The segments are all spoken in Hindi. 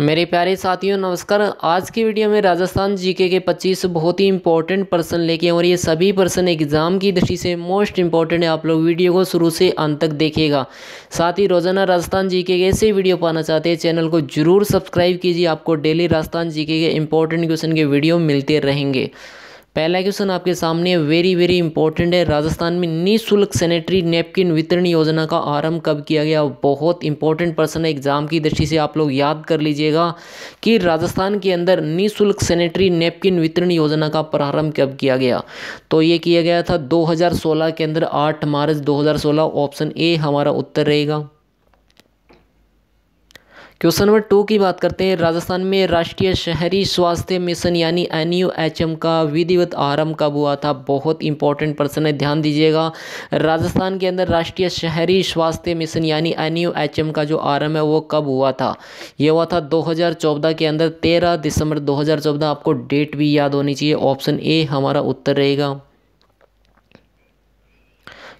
मेरे प्यारे साथियों नमस्कार आज की वीडियो में राजस्थान जीके के 25 बहुत ही इंपॉर्टेंट पर्सन लेके और ये सभी पर्सन एग्ज़ाम की दृष्टि से मोस्ट इंपॉर्टेंट है आप लोग वीडियो को शुरू से अंत तक देखिएगा साथ ही रोजाना राजस्थान जीके के ऐसे वीडियो पाना चाहते हैं चैनल को जरूर सब्सक्राइब कीजिए आपको डेली राजस्थान जी के इंपॉर्टेंट क्वेश्चन के वीडियो मिलते रहेंगे पहला क्वेश्चन आपके सामने वेरी वेरी इंपॉर्टेंट है राजस्थान में निःशुल्क सेनेटरी नैपकिन वितरण योजना का आरंभ कब किया गया बहुत इंपॉर्टेंट पर्सन है एग्जाम की दृष्टि से आप लोग याद कर लीजिएगा कि राजस्थान के अंदर निःशुल्क सेनेटरी नैपकिन वितरण योजना का प्रारंभ कब किया गया तो ये किया गया था दो के अंदर आठ मार्च दो ऑप्शन ए हमारा उत्तर रहेगा क्वेश्चन नंबर टू की बात करते हैं राजस्थान में राष्ट्रीय शहरी स्वास्थ्य मिशन यानी एन का विधिवत आरंभ कब हुआ था बहुत इंपॉर्टेंट प्रश्न है ध्यान दीजिएगा राजस्थान के अंदर राष्ट्रीय शहरी स्वास्थ्य मिशन यानी एन का जो आरंभ है वो कब हुआ था ये हुआ था 2014 के अंदर 13 दिसंबर 2014 आपको डेट भी याद होनी चाहिए ऑप्शन ए हमारा उत्तर रहेगा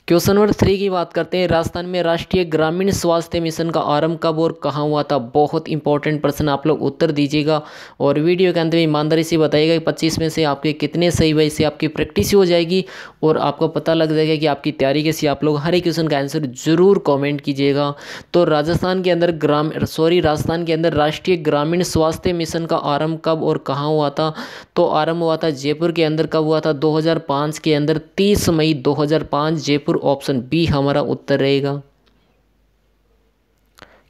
क्वेश्चन नंबर थ्री की बात करते हैं राजस्थान में राष्ट्रीय ग्रामीण स्वास्थ्य मिशन का आरंभ कब और कहाँ हुआ था बहुत इंपॉर्टेंट प्रश्न आप लोग उत्तर दीजिएगा और वीडियो के अंत में ईमानदारी से बताइएगा कि पच्चीस में से आपके कितने सही हुए से आपकी प्रैक्टिस हो जाएगी और आपको पता लग जाएगा कि आपकी तैयारी कैसी आप लोग हर एक क्वेश्चन का आंसर जरूर कॉमेंट कीजिएगा तो राजस्थान के अंदर ग्राम सॉरी राजस्थान के अंदर राष्ट्रीय ग्रामीण स्वास्थ्य मिशन का आरंभ कब और कहाँ हुआ था तो आरंभ हुआ था जयपुर के अंदर कब हुआ था दो के अंदर तीस मई दो जयपुर जरूर ऑप्शन बी हमारा उत्तर रहेगा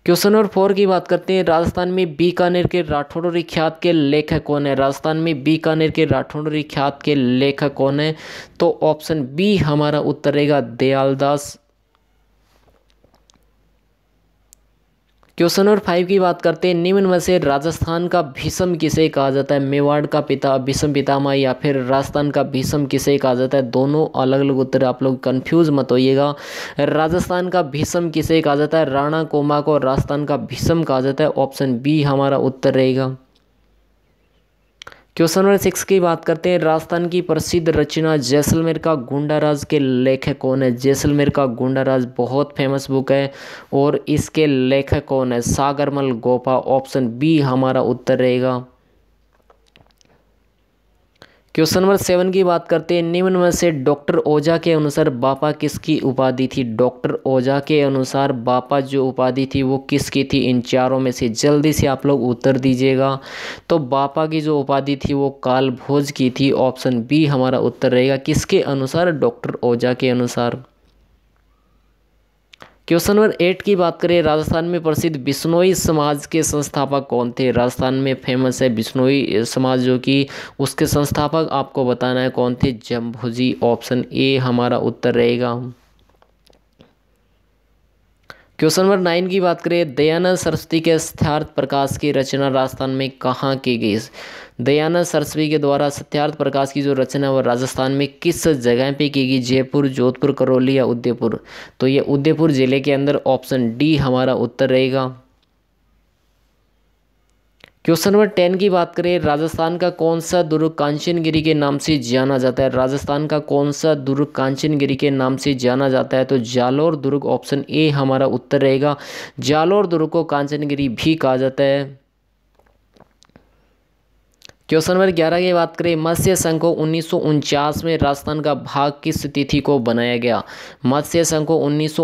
क्वेश्चन नंबर फोर की बात करते हैं राजस्थान में बीकानेर के राठौड़ ख्यात के लेखक कौन है राजस्थान में बीकानेर के राठौड़ ख्यात के लेखक कौन है तो ऑप्शन बी हमारा उत्तर रहेगा दयालदास क्वेश्चन नंबर फाइव की बात करते हैं निम्न में से राजस्थान का भीषम किसे कहा जाता है मेवाड़ का पिता भीषम पितामा या फिर राजस्थान का भीषम किसे कहा जाता है दोनों अलग अलग उत्तर आप लोग कन्फ्यूज मत होइएगा राजस्थान का भीषम किसे कहा जाता है राणा कोमा को राजस्थान का भीषम कहा जाता है ऑप्शन बी हमारा उत्तर रहेगा क्वेश्चन नंबर सिक्स की बात करते हैं राजस्थान की प्रसिद्ध रचना जैसलमेर का गुंडा राज के लेखक कौन है जैसलमेर का गुंडा राज बहुत फेमस बुक है और इसके लेखक कौन है सागरमल गोपा ऑप्शन बी हमारा उत्तर रहेगा क्वेश्चन नंबर सेवन की बात करते हैं निम्न में से डॉक्टर ओझा के अनुसार बापा किसकी उपाधि थी डॉक्टर ओझा के अनुसार बापा जो उपाधि थी वो किसकी थी इन चारों में से जल्दी से आप लोग उत्तर दीजिएगा तो बापा की जो उपाधि थी वो काल भोज की थी ऑप्शन बी हमारा उत्तर रहेगा किसके अनुसार डॉक्टर ओझा के अनुसार क्वेश्चन नंबर एट की बात करें राजस्थान में प्रसिद्ध बिश्नोई समाज के संस्थापक कौन थे राजस्थान में फेमस है बिश्नोई समाज जो कि उसके संस्थापक आपको बताना है कौन थे जम्भुजी ऑप्शन ए हमारा उत्तर रहेगा क्वेश्चन नंबर नाइन की बात करें दयानंद सरस्वती के सत्यार्थ प्रकाश की रचना राजस्थान में कहाँ की गई दयानंद सरस्वती के द्वारा सत्यार्थ प्रकाश की जो रचना वह राजस्थान में किस जगह पे की गई जयपुर जोधपुर करौली या उदयपुर तो ये उदयपुर ज़िले के अंदर ऑप्शन डी हमारा उत्तर रहेगा क्वेश्चन नंबर टेन की बात करें राजस्थान का कौन सा दुर्ग कांचनगिरी के नाम से जाना जाता है राजस्थान का कौन सा दुर्ग कांचनगिरी के नाम से जाना जाता है तो जालोर दुर्ग ऑप्शन ए हमारा उत्तर रहेगा जालोर दुर्ग को कांचनगिरी भी कहा जाता है क्वेश्चन नंबर ग्यारह की बात करें मत्स्य संघ को उन्नीस में राजस्थान का भाग किस तिथि को बनाया गया मत्स्य संघ को उन्नीस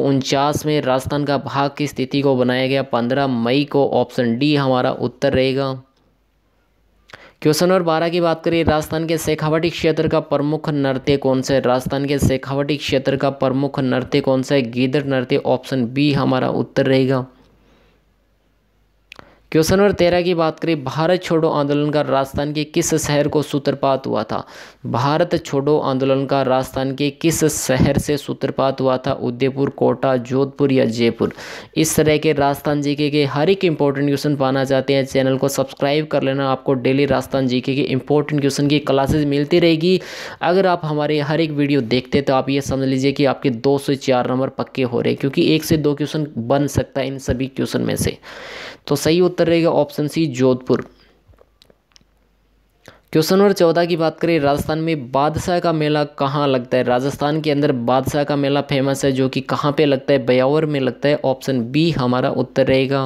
में राजस्थान का भाग किस तिथि को बनाया गया 15 मई को ऑप्शन डी हमारा उत्तर रहेगा क्वेश्चन नंबर बारह की बात करें राजस्थान के शेखावटी क्षेत्र का प्रमुख नृत्य कौन सा है राजस्थान के शेखावटी क्षेत्र का प्रमुख नृत्य कौन सा है गीदड़ नृत्य ऑप्शन बी हमारा उत्तर रहेगा क्वेश्चन नंबर तेरह की बात करें भारत छोड़ो आंदोलन का राजस्थान के किस शहर को सूत्रपात हुआ था भारत छोड़ो आंदोलन का राजस्थान के किस शहर से सूत्रपात हुआ था उदयपुर कोटा जोधपुर या जयपुर इस तरह के राजस्थान जीके के हर एक इंपॉर्टेंट क्वेश्चन पाना चाहते हैं चैनल को सब्सक्राइब कर लेना आपको डेली राजस्थान जी के इंपॉर्टेंट क्वेश्चन की क्लासेज मिलती रहेगी अगर आप हमारे हर एक वीडियो देखते तो आप ये समझ लीजिए कि आपके दो से चार नंबर पक्के हो रहे क्योंकि एक से दो क्वेश्चन बन सकता है इन सभी क्वेश्चन में से तो सही उत्तर उत्तर रहेगा option C Jodhpur question number चौदह की बात करें राजस्थान में बादशाह का मेला कहाँ लगता है राजस्थान के अंदर बादशाह का मेला फेमस है जो कि कहाँ पे लगता है बयावर में लगता है ऑप्शन बी हमारा उत्तर रहेगा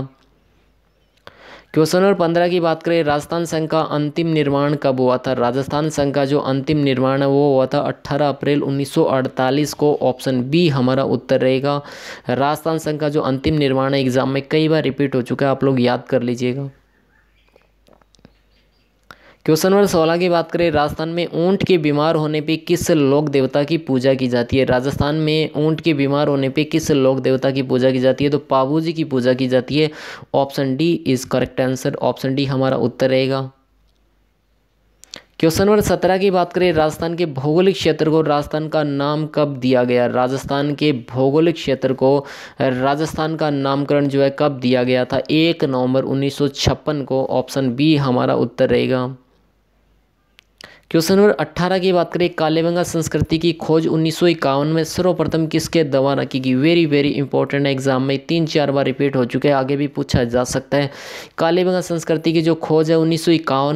क्वेश्चन नंबर पंद्रह की बात करें राजस्थान संघ का अंतिम निर्माण कब हुआ था राजस्थान संघ का जो अंतिम निर्माण है वो हुआ था अट्ठारह अप्रैल 1948 को ऑप्शन बी हमारा उत्तर रहेगा राजस्थान संघ का जो अंतिम निर्माण है एग्जाम में कई बार रिपीट हो चुका है आप लोग याद कर लीजिएगा क्वेश्चन नंबर सोलह की बात करें राजस्थान में ऊँट के बीमार होने पे किस लोक देवता की पूजा की जाती है राजस्थान में ऊँट के बीमार होने पे किस लोक देवता की पूजा की जाती है तो पाबू जी की पूजा की जाती है option D is correct answer option D हमारा उत्तर रहेगा क्वेश्चन नंबर सत्रह की बात करें राजस्थान के भौगोलिक क्षेत्र को राजस्थान का नाम कब दिया गया राजस्थान के भौगोलिक क्षेत्र को राजस्थान का नामकरण जो है कब दिया गया था एक नवंबर 1956 को ऑप्शन बी हमारा उत्तर रहेगा क्वेश्चन नंबर 18 की बात करें कालेबंगा संस्कृति की खोज उन्नीस में सर्वप्रथम किसके द्वारा की गई वेरी वेरी इंपॉर्टेंट एग्जाम में तीन चार बार रिपीट हो चुके हैं आगे भी पूछा जा सकता है कालेबंगा संस्कृति की जो खोज है उन्नीस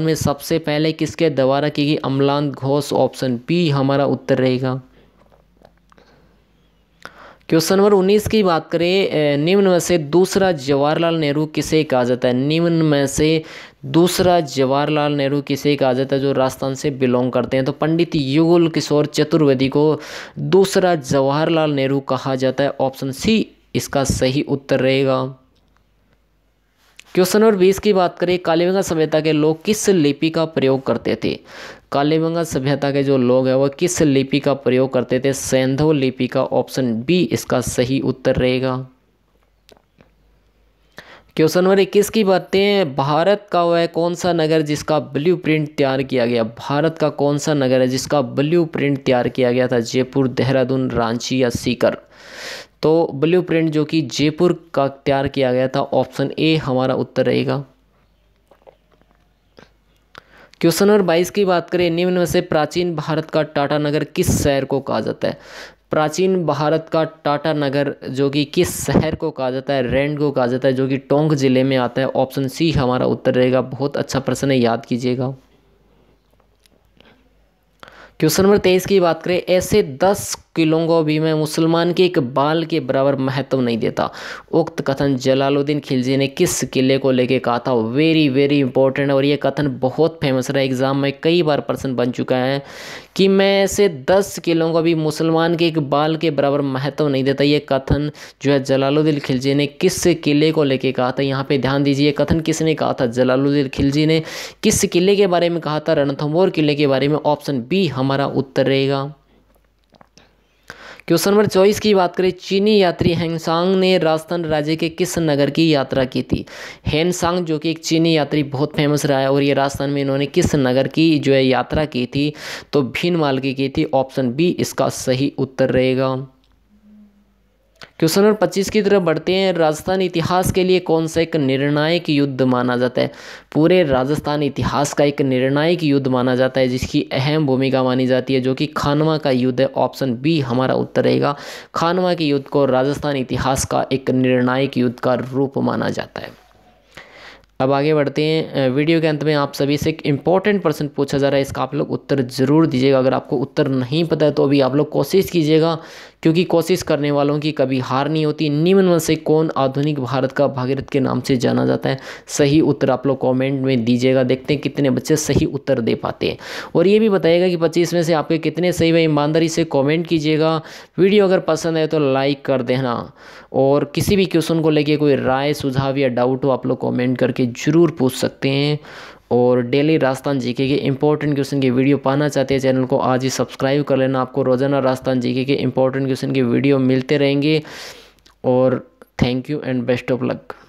में सबसे पहले किसके द्वारा की गई अमलांत घोष ऑप्शन बी हमारा उत्तर रहेगा क्वेश्चन नंबर उन्नीस की बात करें निम्न में से दूसरा जवाहरलाल नेहरू किसे कहा जाता है निम्न में से दूसरा जवाहरलाल नेहरू किसे कहा जाता है जो राजस्थान से बिलोंग करते हैं तो पंडित युगल किशोर चतुर्वेदी को दूसरा जवाहरलाल नेहरू कहा जाता है ऑप्शन सी इसका सही उत्तर रहेगा क्वेश्चन नंबर बीस की बात करें कालीबंगा सभ्यता के लोग किस लिपि का प्रयोग करते थे कालीबंगा सभ्यता के जो लोग हैं वह किस लिपि का प्रयोग करते थे सेंधो लिपि का ऑप्शन बी इसका सही उत्तर रहेगा क्वेश्चन नंबर इक्कीस की बातें भारत का वह कौन सा नगर जिसका ब्लूप्रिंट तैयार किया गया भारत का कौन सा नगर है जिसका ब्लूप्रिंट तैयार किया गया था जयपुर देहरादून रांची या सीकर तो ब्लूप्रिंट जो कि जयपुर का तैयार किया गया था ऑप्शन ए हमारा उत्तर रहेगा क्वेश्चन नंबर बाईस की बात करें निम्न में से प्राचीन भारत का टाटा नगर किस शहर को कहा जाता है प्राचीन भारत का टाटा नगर जो कि किस शहर को कहा जाता है रेंड को कहा जाता है जो कि टोंक जिले में आता है ऑप्शन सी हमारा उत्तर रहेगा बहुत अच्छा प्रश्न है याद कीजिएगा क्वेश्चन नंबर तेईस की बात करें ऐसे दस किलों को भी मैं मुसलमान के एक बाल के बराबर महत्व नहीं देता उक्त कथन जलालुद्दीन खिलजी ने किस किले को लेके कहा था वेरी वेरी इंपॉर्टेंट और ये कथन बहुत फेमस रहा एग्ज़ाम में कई बार प्रश्न बन चुका है कि मैं ऐसे दस किलों को भी मुसलमान के एक बाल के बराबर महत्व नहीं देता ये कथन जो है जलालुद्दीन खिलजी ने किस किले को लेके कहा था यहाँ पर ध्यान दीजिए कथन किसने कहा था जलालुद्दीन खिलजी ने किस किले के बारे में कहा था रणथम्बोर किले के बारे में ऑप्शन बी हमारा उत्तर रहेगा क्वेश्चन नंबर चौबीस की बात करें चीनी यात्री हेंगसांग ने राजस्थान राज्य के किस नगर की यात्रा की थी हेनसांग जो कि एक चीनी यात्री बहुत फेमस रहा है और ये राजस्थान में इन्होंने किस नगर की जो है यात्रा की थी तो भीनमाल की की थी ऑप्शन बी इसका सही उत्तर रहेगा क्वेश्चन नंबर पच्चीस की तरफ बढ़ते हैं राजस्थान इतिहास के लिए कौन सा एक निर्णायक युद्ध माना जाता है पूरे राजस्थान इतिहास का एक निर्णायक युद्ध माना जाता है जिसकी अहम भूमिका मानी जाती है जो कि खानवा का युद्ध है ऑप्शन बी हमारा उत्तर रहेगा खानवा के युद्ध को राजस्थान इतिहास का एक निर्णायक युद्ध का रूप माना जाता है अब आगे बढ़ते हैं वीडियो के अंत में आप सभी से एक इम्पॉर्टेंट प्रश्न पूछा जा रहा है इसका आप लोग उत्तर ज़रूर दीजिएगा अगर आपको उत्तर नहीं पता है तो अभी आप लोग कोशिश कीजिएगा क्योंकि कोशिश करने वालों की कभी हार नहीं होती निम्न में से कौन आधुनिक भारत का भागीरथ के नाम से जाना जाता है सही उत्तर आप लोग कॉमेंट में दीजिएगा देखते हैं कितने बच्चे सही उत्तर दे पाते हैं और ये भी बताइएगा कि पच्चीस में से आपके कितने सही हुए ईमानदारी से कॉमेंट कीजिएगा वीडियो अगर पसंद आए तो लाइक कर देना और किसी भी क्वेश्चन को लेकर कोई राय सुझाव या डाउट हो आप लोग कॉमेंट करके ज़रूर पूछ सकते हैं और डेली राजस्थान जीके के इंपॉर्टेंट क्वेश्चन की वीडियो पाना चाहते हैं चैनल को आज ही सब्सक्राइब कर लेना आपको रोज़ाना राजस्थान जीके के इंपॉर्टेंट क्वेश्चन की वीडियो मिलते रहेंगे और thank you and best of luck